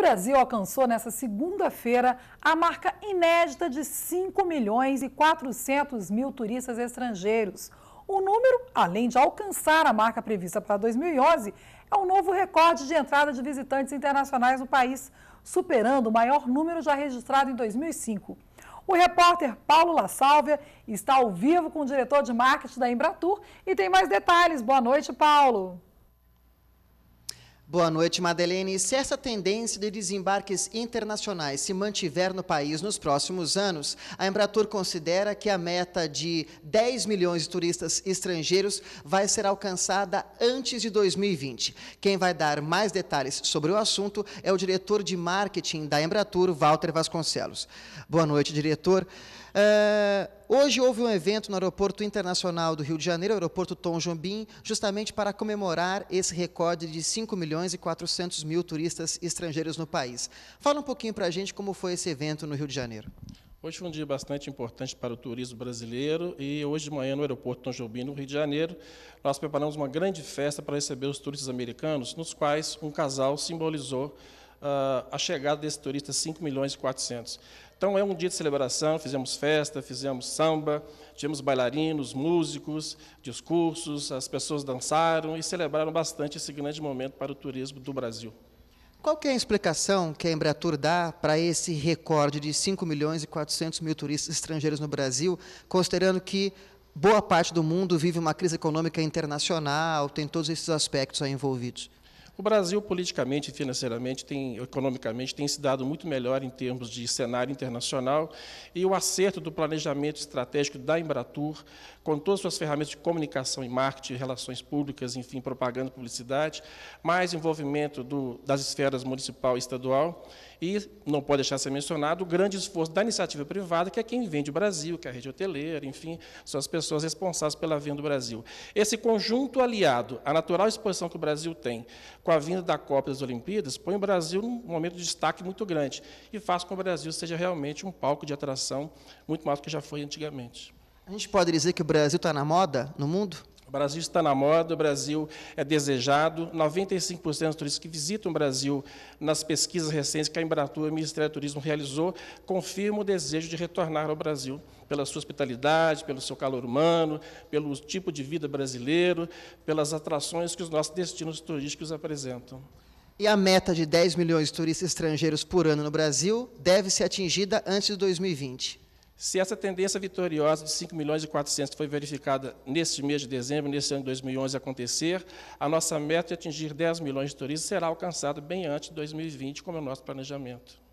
Brasil alcançou nessa segunda-feira a marca inédita de 5 milhões e 400 mil turistas estrangeiros. O número, além de alcançar a marca prevista para 2011, é um novo recorde de entrada de visitantes internacionais no país, superando o maior número já registrado em 2005. O repórter Paulo La Sálvia está ao vivo com o diretor de marketing da Embratur e tem mais detalhes. Boa noite, Paulo. Boa noite, Madeleine. Se essa tendência de desembarques internacionais se mantiver no país nos próximos anos, a Embratur considera que a meta de 10 milhões de turistas estrangeiros vai ser alcançada antes de 2020. Quem vai dar mais detalhes sobre o assunto é o diretor de marketing da Embratur, Walter Vasconcelos. Boa noite, diretor. Uh Hoje houve um evento no Aeroporto Internacional do Rio de Janeiro, Aeroporto Tom Jobim, justamente para comemorar esse recorde de 5 milhões e 400 mil turistas estrangeiros no país. Fala um pouquinho para a gente como foi esse evento no Rio de Janeiro. Hoje foi um dia bastante importante para o turismo brasileiro e hoje de manhã no aeroporto Tom Jobim, no Rio de Janeiro, nós preparamos uma grande festa para receber os turistas americanos, nos quais um casal simbolizou uh, a chegada desse turista, 5 milhões e 400. Então, é um dia de celebração, fizemos festa, fizemos samba, tivemos bailarinos, músicos, discursos, as pessoas dançaram e celebraram bastante esse grande momento para o turismo do Brasil. Qual é a explicação que a Embratur dá para esse recorde de 5 milhões e 400 mil turistas estrangeiros no Brasil, considerando que boa parte do mundo vive uma crise econômica internacional, tem todos esses aspectos aí envolvidos? O Brasil, politicamente, financeiramente, tem, economicamente, tem se dado muito melhor em termos de cenário internacional e o acerto do planejamento estratégico da Embratur com todas as suas ferramentas de comunicação e marketing, relações públicas, enfim, propaganda, publicidade, mais envolvimento do, das esferas municipal e estadual, e, não pode deixar de ser mencionado, o grande esforço da iniciativa privada, que é quem vende o Brasil, que é a rede hoteleira, enfim, são as pessoas responsáveis pela venda do Brasil. Esse conjunto aliado à natural exposição que o Brasil tem com a vinda da Copa das Olimpíadas, põe o Brasil num momento de destaque muito grande e faz com que o Brasil seja realmente um palco de atração muito maior do que já foi antigamente. A gente pode dizer que o Brasil está na moda no mundo? O Brasil está na moda, o Brasil é desejado. 95% dos turistas que visitam o Brasil, nas pesquisas recentes que a Embratur e o Ministério do Turismo realizou, confirma o desejo de retornar ao Brasil, pela sua hospitalidade, pelo seu calor humano, pelo tipo de vida brasileiro, pelas atrações que os nossos destinos turísticos apresentam. E a meta de 10 milhões de turistas estrangeiros por ano no Brasil deve ser atingida antes de 2020. Se essa tendência vitoriosa de 5 milhões e 400 foi verificada neste mês de dezembro, nesse ano de 2011 acontecer, a nossa meta de atingir 10 milhões de turistas será alcançada bem antes de 2020, como é o nosso planejamento.